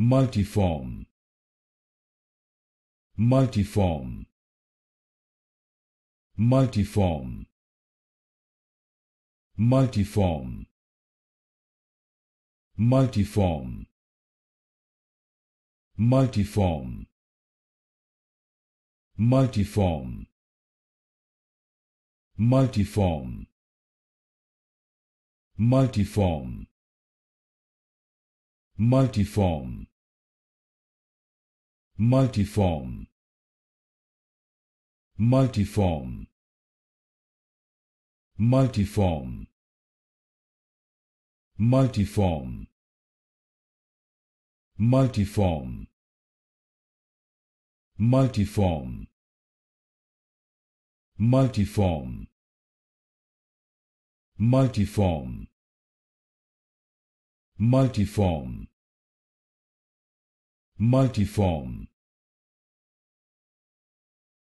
multiform multiform multiform multiform multiform multiform multiform multiform multiform multiform multiform multiform multiform multiform multiform multiform multiform multiform multiform multiform